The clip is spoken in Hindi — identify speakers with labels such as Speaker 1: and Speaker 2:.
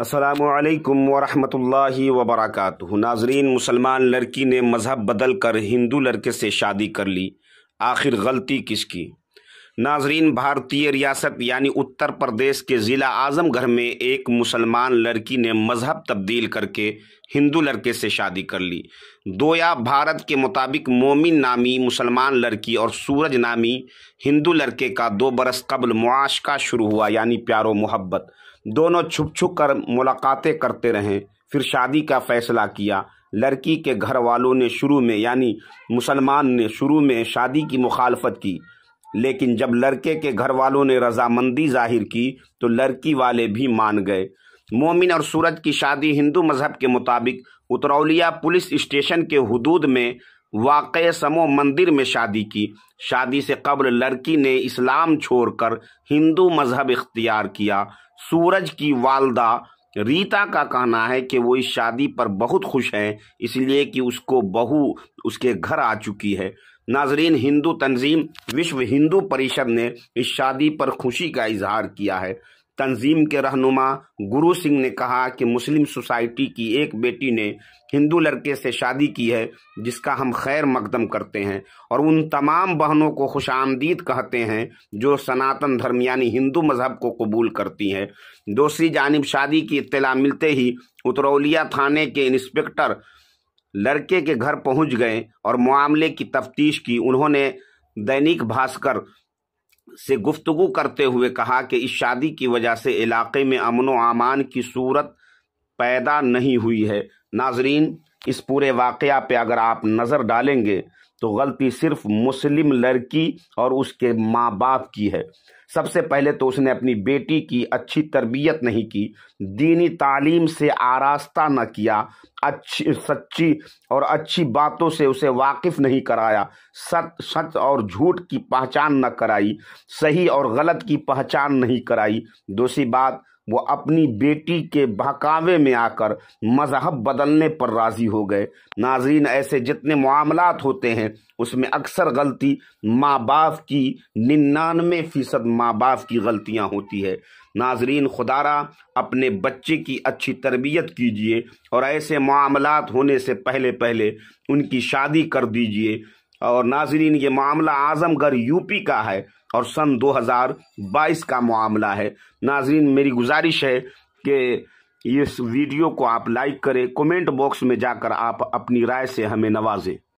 Speaker 1: असलकम वरहल वबरकत नाजरीन मुसलमान लड़की ने मज़हब बदल कर हिंदू लड़के से शादी कर ली आखिर गलती किसकी नाजरीन भारतीय रियासत यानी उत्तर प्रदेश के ज़िला आज़मगढ़ में एक मुसलमान लड़की ने मज़हब तब्दील करके हिंदू लड़के से शादी कर ली दोया भारत के मुताबिक मोमिन नामी मुसलमान लड़की और सूरज नामी हिंदू लड़के का दो बरस कबल मुआशका शुरू हुआ यानी प्यारो मोहब्बत दोनों छुप छुप कर मुलाकातें करते रहे फिर शादी का फैसला किया लड़की के घर वालों ने शुरू में यानी मुसलमान ने शुरू में शादी की मुखालफत की लेकिन जब लड़के के घर वालों ने रजामंदी जाहिर की तो लड़की वाले भी मान गए मोमिन और सूरज की शादी हिंदू मजहब के मुताबिक उतरौलिया पुलिस स्टेशन के हदूद में वाक़ समो मंदिर में शादी की शादी से कबल लड़की ने इस्लाम छोड़कर हिंदू मजहब इख्तियार किया सूरज की वालदा रीता का कहना है कि वो इस शादी पर बहुत खुश हैं इसलिए कि उसको बहू उसके घर आ चुकी है नाजरीन हिंदू तंजीम विश्व हिंदू परिषद ने इस शादी पर खुशी का इजहार किया है तंजीम के रहनुमा गुरु सिंह ने कहा कि मुस्लिम सोसाइटी की एक बेटी ने हिंदू लड़के से शादी की है जिसका हम खैर मकदम करते हैं और उन तमाम बहनों को खुश आमदीद कहते हैं जो सनातन धर्म यानी हिंदू मजहब को कबूल करती हैं दूसरी जानब शादी की इतला मिलते ही उतरौलिया थाने के इंस्पेक्टर लड़के के घर पहुंच गए और मामले की तफ्तीश की उन्होंने दैनिक भास्कर से गुफ्तगु करते हुए कहा कि इस शादी की वजह से इलाके में अमन व अमान की सूरत पैदा नहीं हुई है नाजरीन इस पूरे वाक़ पे अगर आप नज़र डालेंगे तो गलती सिर्फ मुस्लिम लड़की और उसके माँ बाप की है सबसे पहले तो उसने अपनी बेटी की अच्छी तरबियत नहीं की दीनी तालीम से आरास्ता न किया अच्छी सच्ची और अच्छी बातों से उसे वाकिफ़ नहीं कराया सच सच और झूठ की पहचान न कराई सही और गलत की पहचान नहीं कराई दूसरी बात वो अपनी बेटी के बहकावे में आकर मजहब बदलने पर राज़ी हो गए नाजरीन ऐसे जितने मामला होते हैं उसमें अक्सर गलती माँ बाप की निन्यानवे फ़ीसद माँ बाप की गलतियाँ होती है नाजरीन खुदारा अपने बच्चे की अच्छी तरबियत कीजिए और ऐसे मामला होने से पहले पहले उनकी शादी कर दीजिए और नाजरीन ये मामला आजमगढ़ यूपी का है और सन 2022 का मामला है नाजरीन मेरी गुजारिश है कि इस वीडियो को आप लाइक करें कमेंट बॉक्स में जाकर आप अपनी राय से हमें नवाजें